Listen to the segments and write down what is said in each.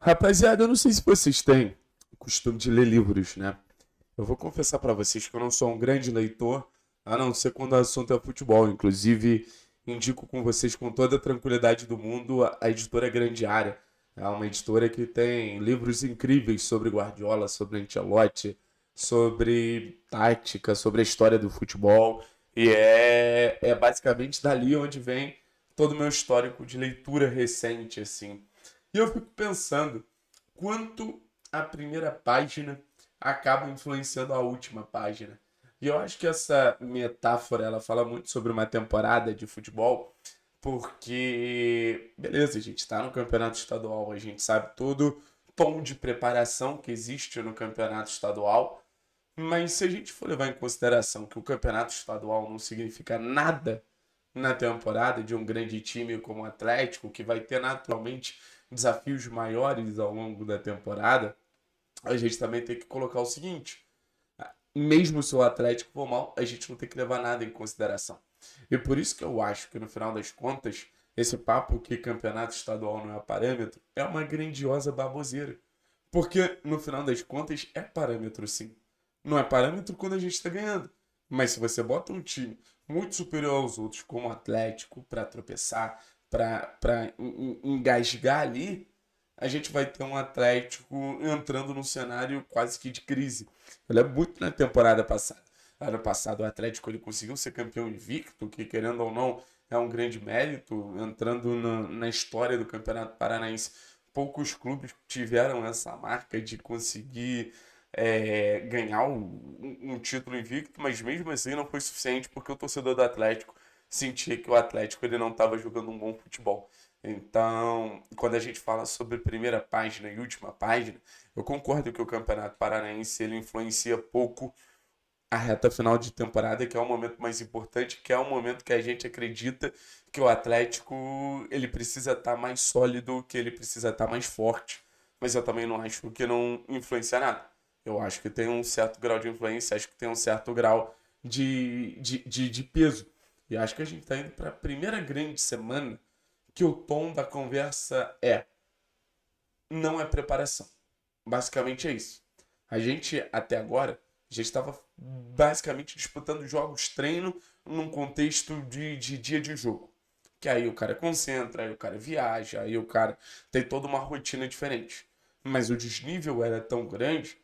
Rapaziada, eu não sei se vocês têm o costume de ler livros, né? Eu vou confessar para vocês que eu não sou um grande leitor, a não ser quando o assunto é futebol. Inclusive, indico com vocês com toda a tranquilidade do mundo a editora Grande Área. É uma editora que tem livros incríveis sobre Guardiola, sobre Ancelotti, sobre tática, sobre a história do futebol. E é, é basicamente dali onde vem todo o meu histórico de leitura recente, assim. E eu fico pensando quanto a primeira página acaba influenciando a última página. E eu acho que essa metáfora ela fala muito sobre uma temporada de futebol, porque beleza, a gente está no campeonato estadual, a gente sabe todo o tom de preparação que existe no campeonato estadual. Mas se a gente for levar em consideração que o campeonato estadual não significa nada na temporada de um grande time como o Atlético, que vai ter naturalmente desafios maiores ao longo da temporada, a gente também tem que colocar o seguinte: mesmo se o Atlético for mal, a gente não tem que levar nada em consideração. E por isso que eu acho que no final das contas, esse papo que campeonato estadual não é parâmetro é uma grandiosa baboseira. Porque no final das contas é parâmetro sim. Não é parâmetro quando a gente está ganhando. Mas se você bota um time muito superior aos outros, como o Atlético, para tropeçar, para engasgar ali, a gente vai ter um Atlético entrando num cenário quase que de crise. ele é muito na temporada passada. Ano passado o Atlético ele conseguiu ser campeão invicto, que querendo ou não é um grande mérito, entrando na, na história do Campeonato Paranaense. Poucos clubes tiveram essa marca de conseguir é, ganhar um, um, título invicto, mas mesmo assim não foi suficiente porque o torcedor do Atlético sentia que o Atlético ele não estava jogando um bom futebol. Então, quando a gente fala sobre primeira página e última página, eu concordo que o Campeonato Paranaense ele influencia pouco a reta final de temporada, que é o momento mais importante, que é o momento que a gente acredita que o Atlético ele precisa estar tá mais sólido, que ele precisa estar tá mais forte. Mas eu também não acho que não influencia nada. Eu acho que tem um certo grau de influência, acho que tem um certo grau de, de, de, de peso. E acho que a gente está indo para a primeira grande semana que o tom da conversa é não é preparação. Basicamente é isso. A gente até agora já estava basicamente disputando jogos treino num contexto de, de dia de jogo. Que aí o cara concentra, aí o cara viaja, aí o cara tem toda uma rotina diferente. Mas o desnível era tão grande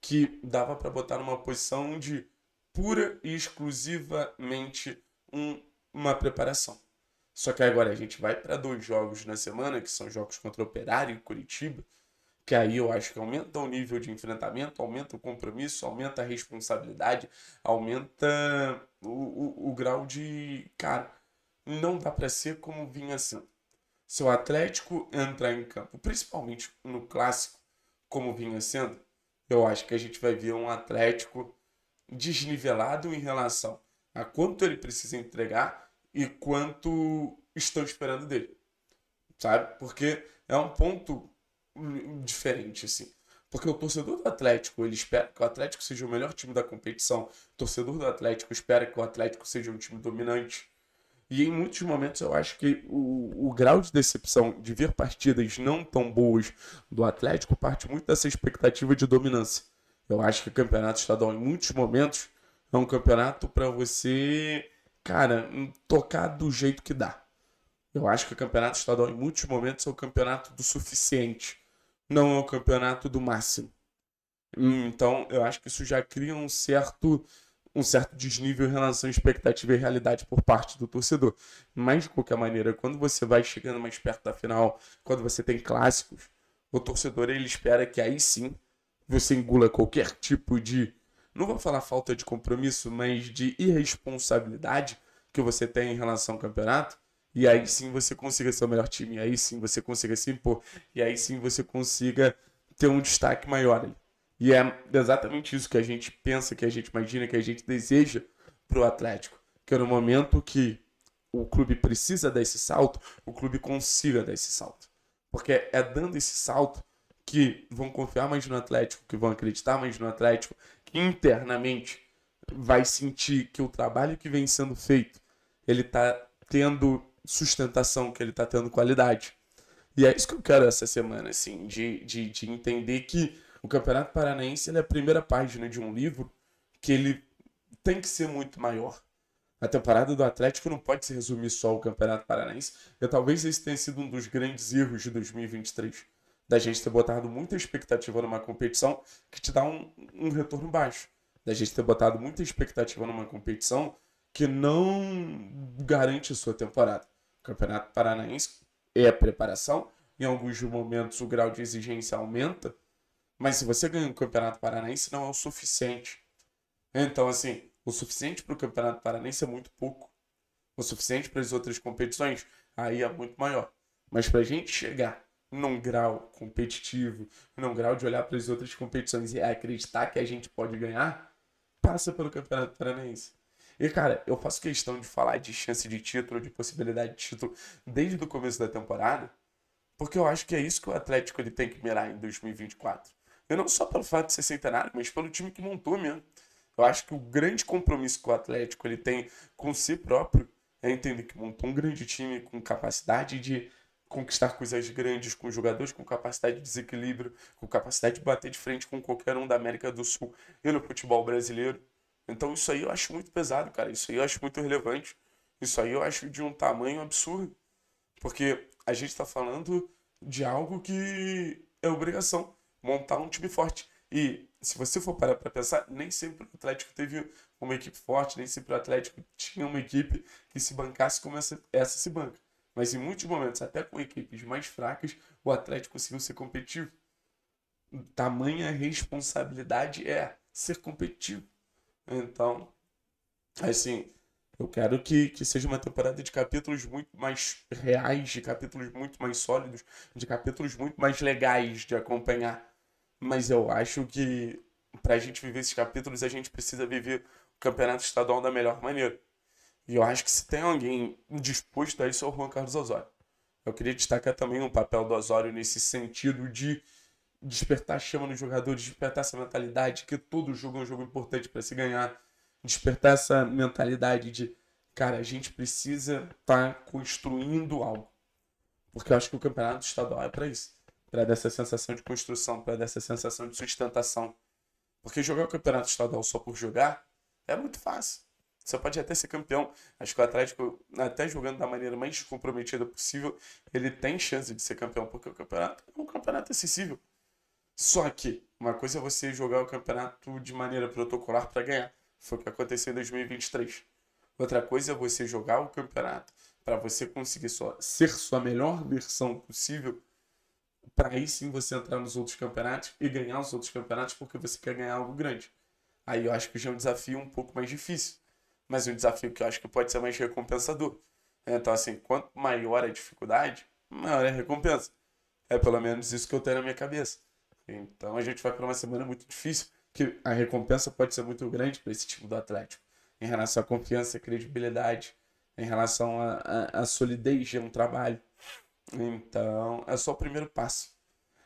que dava para botar numa posição de pura e exclusivamente um, uma preparação. Só que agora a gente vai para dois jogos na semana, que são jogos contra o Operário e Curitiba, que aí eu acho que aumenta o nível de enfrentamento, aumenta o compromisso, aumenta a responsabilidade, aumenta o, o, o grau de. Cara, não dá para ser como vinha sendo. Se o Atlético entrar em campo, principalmente no clássico, como vinha sendo, eu acho que a gente vai ver um Atlético desnivelado em relação a quanto ele precisa entregar e quanto estão esperando dele. Sabe? Porque é um ponto diferente, assim. Porque o torcedor do Atlético, ele espera que o Atlético seja o melhor time da competição. O torcedor do Atlético espera que o Atlético seja um time dominante. E em muitos momentos eu acho que o, o grau de decepção de ver partidas não tão boas do Atlético parte muito dessa expectativa de dominância. Eu acho que o campeonato estadual, em muitos momentos, é um campeonato para você, cara, tocar do jeito que dá. Eu acho que o campeonato estadual, em muitos momentos, é o campeonato do suficiente, não é o campeonato do máximo. Então, eu acho que isso já cria um certo um certo desnível em relação à expectativa e realidade por parte do torcedor. Mas, de qualquer maneira, quando você vai chegando mais perto da final, quando você tem clássicos, o torcedor ele espera que aí sim você engula qualquer tipo de não vou falar falta de compromisso, mas de irresponsabilidade que você tem em relação ao campeonato, e aí sim você consiga ser o melhor time, e aí sim você consiga se impor, e aí sim você consiga ter um destaque maior. E é exatamente isso que a gente pensa, que a gente imagina, que a gente deseja para o Atlético. Que é no momento que o clube precisa dar esse salto, o clube consiga dar esse salto. Porque é dando esse salto que vão confiar mais no Atlético, que vão acreditar mais no Atlético, internamente vai sentir que o trabalho que vem sendo feito, ele tá tendo sustentação, que ele tá tendo qualidade. E é isso que eu quero essa semana, assim, de, de, de entender que o Campeonato Paranaense é a primeira página de um livro que ele tem que ser muito maior. A temporada do Atlético não pode se resumir só ao Campeonato Paranaense, e talvez esse tenha sido um dos grandes erros de 2023 da gente ter botado muita expectativa numa competição que te dá um, um retorno baixo. Da gente ter botado muita expectativa numa competição que não garante a sua temporada. O Campeonato Paranaense é a preparação, em alguns momentos o grau de exigência aumenta, mas se você ganha o um Campeonato Paranaense não é o suficiente. Então, assim, o suficiente para o Campeonato Paranaense é muito pouco. O suficiente para as outras competições aí é muito maior. Mas para a gente chegar num grau competitivo, num grau de olhar para as outras competições e acreditar que a gente pode ganhar, passa pelo Campeonato Paranaense. E, cara, eu faço questão de falar de chance de título, de possibilidade de título, desde o começo da temporada, porque eu acho que é isso que o Atlético ele tem que mirar em 2024. Eu não só pelo fato de ser centenário, mas pelo time que montou mesmo. Eu acho que o grande compromisso que o Atlético ele tem com si próprio é entender que montou um grande time com capacidade de conquistar coisas grandes com jogadores com capacidade de desequilíbrio, com capacidade de bater de frente com qualquer um da América do Sul e no futebol brasileiro. Então isso aí eu acho muito pesado, cara. Isso aí eu acho muito relevante. Isso aí eu acho de um tamanho absurdo. Porque a gente está falando de algo que é obrigação montar um time forte. E se você for parar para pensar, nem sempre o Atlético teve uma equipe forte, nem sempre o Atlético tinha uma equipe que se bancasse como essa, essa se banca. Mas em muitos momentos, até com equipes mais fracas, o Atlético conseguiu ser competitivo. Tamanha responsabilidade é ser competitivo. Então, assim, eu quero que, que seja uma temporada de capítulos muito mais reais, de capítulos muito mais sólidos, de capítulos muito mais legais de acompanhar. Mas eu acho que para a gente viver esses capítulos, a gente precisa viver o campeonato estadual da melhor maneira. E eu acho que se tem alguém disposto a isso é o Juan Carlos Osório. Eu queria destacar também o papel do Osório nesse sentido de despertar chama nos jogadores, despertar essa mentalidade que todo jogo é um jogo importante para se ganhar, despertar essa mentalidade de, cara, a gente precisa estar tá construindo algo. Porque eu acho que o campeonato estadual é para isso, para dessa sensação de construção, para dessa sensação de sustentação. Porque jogar o campeonato estadual só por jogar é muito fácil. Você pode até ser campeão. Acho que o Atlético, até jogando da maneira mais comprometida possível, ele tem chance de ser campeão, porque o campeonato é um campeonato acessível. Só que uma coisa é você jogar o campeonato de maneira protocolar para ganhar. Foi o que aconteceu em 2023. Outra coisa é você jogar o campeonato para você conseguir só ser sua melhor versão possível, para aí sim você entrar nos outros campeonatos e ganhar os outros campeonatos porque você quer ganhar algo grande. Aí eu acho que já é um desafio um pouco mais difícil mas um desafio que eu acho que pode ser mais recompensador. Né? Então, assim, quanto maior a dificuldade, maior é a recompensa. É pelo menos isso que eu tenho na minha cabeça. Então, a gente vai para uma semana muito difícil, que a recompensa pode ser muito grande para esse time do Atlético, em relação à confiança, à credibilidade, em relação à solidez de um trabalho. Então, é só o primeiro passo.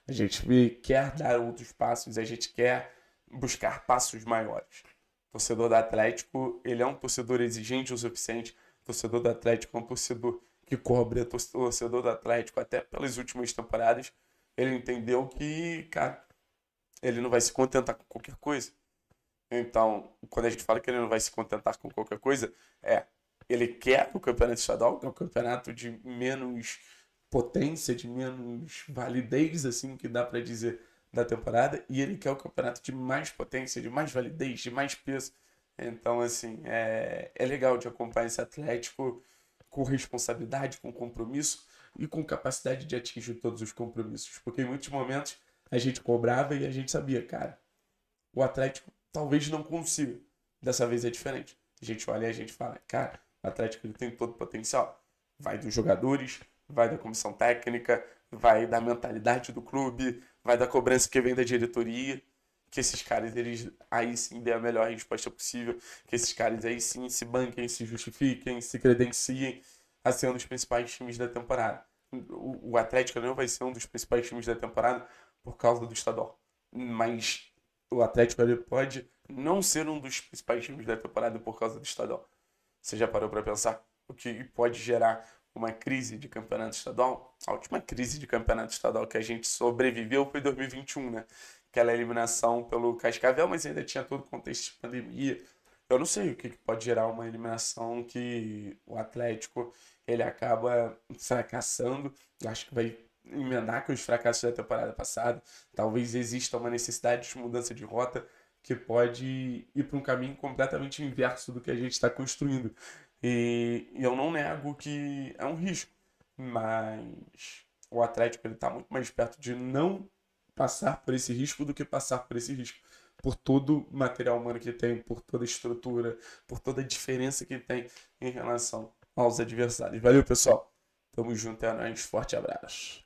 A gente quer dar outros passos, a gente quer buscar passos maiores torcedor do Atlético, ele é um torcedor exigente o suficiente. Torcedor do Atlético é um torcedor que cobra, torcedor do Atlético, até pelas últimas temporadas, ele entendeu que, cara, ele não vai se contentar com qualquer coisa. Então, quando a gente fala que ele não vai se contentar com qualquer coisa, é, ele quer o campeonato estadual, que é um campeonato de menos potência, de menos validez, assim, que dá para dizer da temporada e ele quer o campeonato de mais potência, de mais validez, de mais peso. Então, assim, é, é legal de acompanhar esse Atlético com responsabilidade, com compromisso e com capacidade de atingir todos os compromissos. Porque em muitos momentos a gente cobrava e a gente sabia, cara, o Atlético talvez não consiga. Dessa vez é diferente. A gente olha e a gente fala, cara, o Atlético ele tem todo o potencial. Vai dos jogadores, vai da comissão técnica, vai da mentalidade do clube, vai da cobrança que vem da diretoria, que esses caras, eles aí sim dêem a melhor resposta possível, que esses caras aí sim se banquem, se justifiquem, se credenciem a ser um dos principais times da temporada. O, o Atlético não vai ser um dos principais times da temporada por causa do estadual, mas o Atlético ele pode não ser um dos principais times da temporada por causa do estadual. Você já parou para pensar o que pode gerar uma crise de campeonato estadual. A última crise de campeonato estadual que a gente sobreviveu foi 2021, né? Aquela eliminação pelo Cascavel, mas ainda tinha todo o contexto de pandemia. Eu não sei o que pode gerar uma eliminação que o Atlético ele acaba fracassando. Eu acho que vai emendar com os fracassos da temporada passada. Talvez exista uma necessidade de mudança de rota que pode ir para um caminho completamente inverso do que a gente está construindo. E, eu não nego que é um risco, mas o Atlético ele está muito mais perto de não passar por esse risco do que passar por esse risco. Por todo o material humano que tem, por toda a estrutura, por toda a diferença que tem em relação aos adversários. Valeu, pessoal. Tamo junto, é nóis. Forte abraço.